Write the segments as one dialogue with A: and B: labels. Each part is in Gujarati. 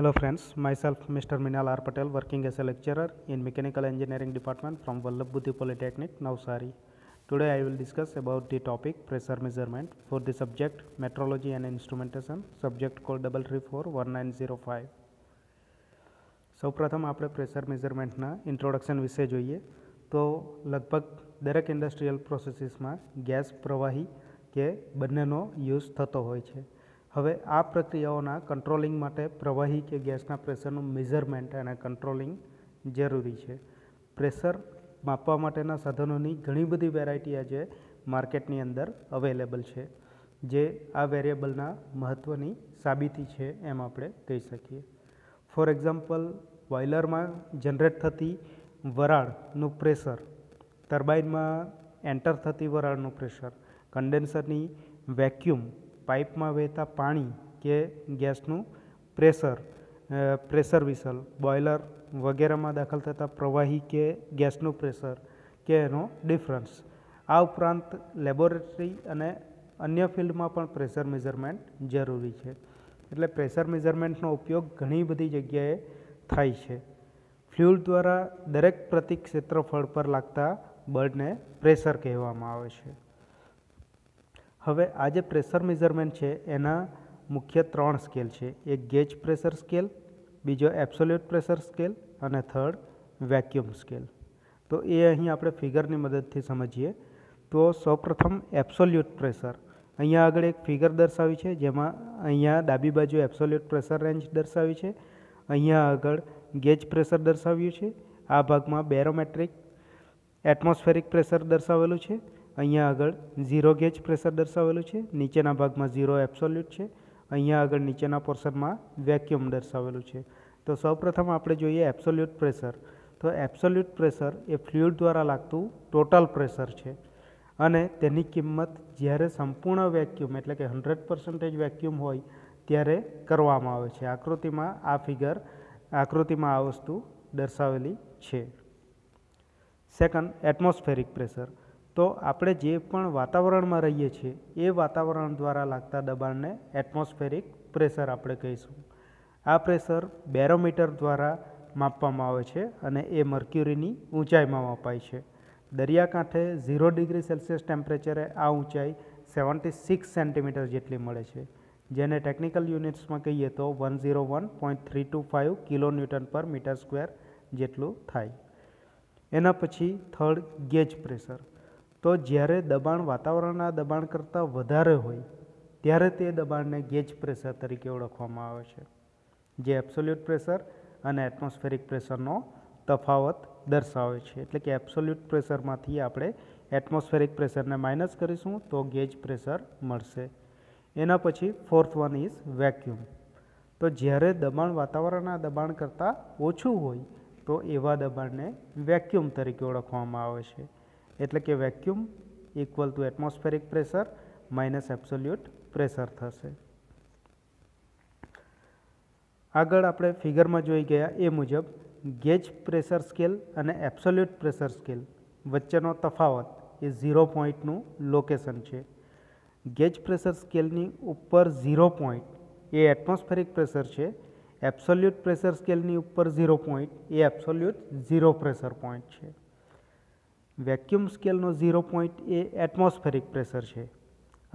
A: Hello friends, myself Mr. Minal R. Patel working as a lecturer in Mechanical Engineering Department from Vallabhbudhi Polytechnic, Navsari. Today I will discuss about the topic pressure measurement for the subject metrology and instrumentation, subject code 3341905. સૌ પ્રથમ આપણે પ્રેશર મેઝરમેન્ટના ઇન્ટ્રોડક્શન વિશે જોઈએ તો લગભગ દરેક ઇન્ડસ્ટ્રીયલ પ્રોસેસીસમાં ગેસ પ્રવાહી કે બંનેનો યુઝ થતો હોય છે હવે આ પ્રક્રિયાઓના કંટ્રોલિંગ માટે પ્રવાહી કે ગેસના પ્રેશરનું મેઝરમેન્ટ અને કંટ્રોલિંગ જરૂરી છે પ્રેશર માપવા માટેના સાધનોની ઘણી બધી વેરાયટી આજે માર્કેટની અંદર અવેલેબલ છે જે આ વેરિયેબલના મહત્ત્વની સાબિતી છે એમ આપણે કહી શકીએ ફોર એક્ઝામ્પલ બોઇલરમાં જનરેટ થતી વરાળનું પ્રેશર ટર્બાઇનમાં એન્ટર થતી વરાળનું પ્રેશર કન્ડેન્સરની વેક્યુમ પાઇપમાં વહેતા પાણી કે ગેસનું પ્રેશર પ્રેશર વિસલ બોઇલર વગેરેમાં દાખલ થતા પ્રવાહી કે ગેસનું પ્રેશર કે એનો ડિફરન્સ આ ઉપરાંત લેબોરેટરી અને અન્ય ફિલ્ડમાં પણ પ્રેશર મેઝરમેન્ટ જરૂરી છે એટલે પ્રેશર મેઝરમેન્ટનો ઉપયોગ ઘણી બધી જગ્યાએ થાય છે ફ્યુલ દ્વારા દરેક પ્રતિ ક્ષેત્રફળ પર લાગતા બળને પ્રેશર કહેવામાં આવે છે હવે આ જે પ્રેશર મેઝરમેન્ટ છે એના મુખ્ય ત્રણ સ્કેલ છે એક ગેજ પ્રેશર સ્કેલ બીજો એબ્સોલ્યુટ પ્રેશર સ્કેલ અને થર્ડ વેક્યુમ સ્કેલ તો એ અહીં આપણે ફિગરની મદદથી સમજીએ તો સૌપ્રથમ એબ્સોલ્યુટ પ્રેશર અહીંયા આગળ એક ફિગર દર્શાવી છે જેમાં અહીંયા ડાબી બાજુ એબ્સોલ્યુટ પ્રેશર રેન્જ દર્શાવી છે અહીંયા આગળ ગેજ પ્રેશર દર્શાવ્યું છે આ ભાગમાં બેરોમેટ્રિક એટમોસ્ફેરિક પ્રેશર દર્શાવેલું છે અહીંયા આગળ ઝીરો ગેજ પ્રેશર દર્શાવેલું છે નીચેના ભાગમાં ઝીરો એબ્સોલ્યુટ છે અહીંયા આગળ નીચેના પોર્શનમાં વેક્યુમ દર્શાવેલું છે તો સૌપ્રથમ આપણે જોઈએ એબ્સોલ્યુટ પ્રેશર તો એબ્સોલ્યુટ પ્રેશર એ ફ્લ્યુડ દ્વારા લાગતું ટોટલ પ્રેશર છે અને તેની કિંમત જ્યારે સંપૂર્ણ વેક્યુમ એટલે કે હંડ્રેડ પર્સન્ટેજ વેક્યુમ હોય ત્યારે કરવામાં આવે છે આકૃતિમાં આ ફિગર આકૃતિમાં આ વસ્તુ દર્શાવેલી છે સેકન્ડ એટમોસ્ફેરિક પ્રેશર તો આપણે જે પણ વાતાવરણમાં રહીએ છીએ એ વાતાવરણ દ્વારા લાગતા દબાણને એટમોસ્ફેરિક પ્રેશર આપણે કહીશું આ પ્રેશર બેરોમીટર દ્વારા માપવામાં આવે છે અને એ મર્ક્યુરીની ઊંચાઈમાં માપાય છે દરિયાકાંઠે ઝીરો ડિગ્રી સેલ્સિયસ ટેમ્પરેચરે આ ઊંચાઈ સેવન્ટી સિક્સ સેન્ટીમીટર જેટલી મળે છે જેને ટેકનિકલ યુનિટ્સમાં કહીએ તો one zero one point three two five kilo newton per metre square જેટલું થાય એના પછી થર્ડ ગેજ પ્રેશર તો જ્યારે દબાણ વાતાવરણના દબાણ કરતાં વધારે હોય ત્યારે તે દબાણને ગેજ પ્રેશર તરીકે ઓળખવામાં આવે છે જે એબ્સોલ્યુટ પ્રેશર અને એટમોસ્ફેરિક પ્રેશરનો તફાવત દર્શાવે છે એટલે કે એબ્સોલ્યુટ પ્રેશરમાંથી આપણે એટમોસ્ફેરિક પ્રેશરને માઇનસ કરીશું તો ગેજ પ્રેશર મળશે એના પછી ફોર્થ વન ઇઝ વેક્યુમ તો જ્યારે દબાણ વાતાવરણના દબાણ કરતાં ઓછું હોય તો એવા દબાણને વેક્યુમ તરીકે ઓળખવામાં આવે છે એટલે કે vacuum equal to atmospheric pressure minus absolute pressure થશે આગળ આપણે ફિગરમાં જોઈ ગયા એ મુજબ ગેજ પ્રેશર સ્કેલ અને એબ્સોલ્યુટ પ્રેશર સ્કેલ વચ્ચેનો તફાવત એ ઝીરો પોઈન્ટનું લોકેશન છે ગેજ પ્રેશર સ્કેલની ઉપર ઝીરો પોઈન્ટ એ એટમોસ્ફેરિક પ્રેશર છે એબ્સોલ્યુટ પ્રેશર સ્કેલની ઉપર ઝીરો પોઈન્ટ એ એબ્સોલ્યુટ ઝીરો પ્રેશર પોઈન્ટ છે વેક્યુમ સ્કેલનો ઝીરો પોઈન્ટ એ એટમોસ્ફેરિક પ્રેશર છે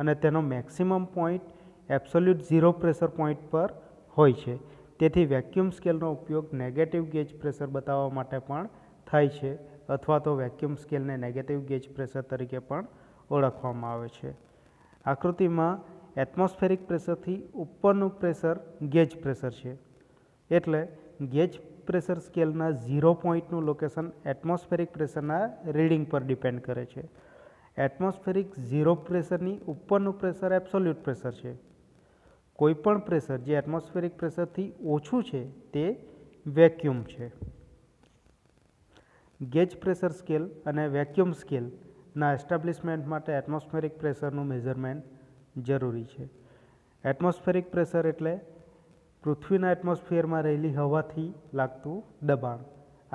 A: અને તેનો maximum point absolute zero pressure point પર હોય છે તેથી વેક્યુમ સ્કેલનો ઉપયોગ નેગેટિવ ગેજ પ્રેશર બતાવવા માટે પણ થાય છે અથવા તો વેક્યુમ સ્કેલને નેગેટિવ ગેજ પ્રેશર તરીકે પણ ઓળખવામાં આવે છે આકૃતિમાં એટમોસ્ફેરિક પ્રેશરથી ઉપરનું પ્રેશર ગેજ પ્રેશર છે એટલે ગેજ પ્રેશર સ્કેલના ઝીરો પોઈન્ટનું લોકેશન એટમોસ્ફેરિક પ્રેશરના રીડિંગ પર ડિપેન્ડ કરે છે એટમોસ્ફેરિક ઝીરો પ્રેશરની ઉપરનું પ્રેશર એબ્સોલ્યુટ પ્રેશર છે કોઈપણ પ્રેશર જે એટમોસ્ફેરિક પ્રેશરથી ઓછું છે તે વેક્યુમ છે ગેજ પ્રેશર સ્કેલ અને વેક્યુમ સ્કેલના એસ્ટાબ્લિશમેન્ટ માટે એટમોસ્ફેરિક પ્રેશરનું મેઝરમેન્ટ જરૂરી છે એટમોસ્ફેરિક પ્રેશર એટલે પૃથ્વીના એટમોસ્ફિયરમાં રહેલી હવાથી લાગતું દબાણ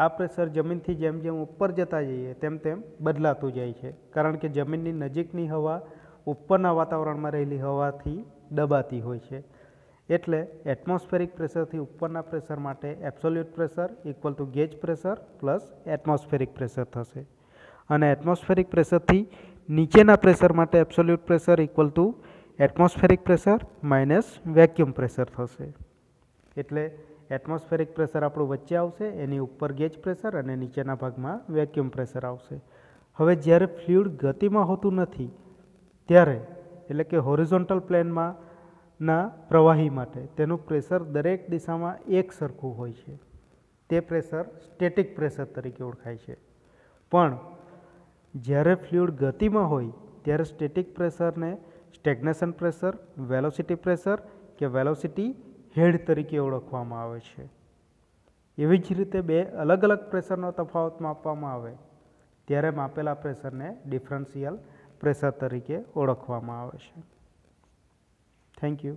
A: આ પ્રેશર જમીનથી જેમ જેમ ઉપર જતા જઈએ તેમ તેમ બદલાતું જાય છે કારણ કે જમીનની નજીકની હવા ઉપરના વાતાવરણમાં રહેલી હવાથી દબાતી હોય છે એટલે એટમોસ્ફેરિક પ્રેશરથી ઉપરના પ્રેશર માટે absolute pressure equal to gauge pressure plus atmospheric pressure થશે અને એટમોસ્ફેરિક પ્રેશરથી નીચેના પ્રેશર માટે absolute pressure equal to atmospheric pressure minus vacuum pressure થશે એટલે એટમોસ્ફેરિક પ્રેશર આપણું વચ્ચે આવશે એની ઉપર ગેજ પ્રેશર અને નીચેના ભાગમાં વેક્યુમ પ્રેશર આવશે હવે જ્યારે ફ્લ્યુડ ગતિમાં હોતું નથી ત્યારે એટલે કે હોરિઝોન્ટલ પ્લેનમાં ના પ્રવાહી માટે તેનું પ્રેશર દરેક દિશામાં એક સરખું હોય છે તે પ્રેશર સ્ટેટિક પ્રેશર તરીકે ઓળખાય છે પણ જ્યારે ફ્લ્યુડ ગતિમાં હોય ત્યારે સ્ટેટિક પ્રેશરને સ્ટેગ્નેશન પ્રેશર વેલોસિટી પ્રેશર કે વેલોસિટી હેડ તરીકે ઓળખવામાં આવે છે એવી જ રીતે બે અલગ અલગ પ્રેશરનો તફાવત માપવામાં આવે ત્યારે માપેલા પ્રેશરને ડિફરન્સિયલ પ્રેશર તરીકે ઓળખવામાં આવે છે થેન્ક યુ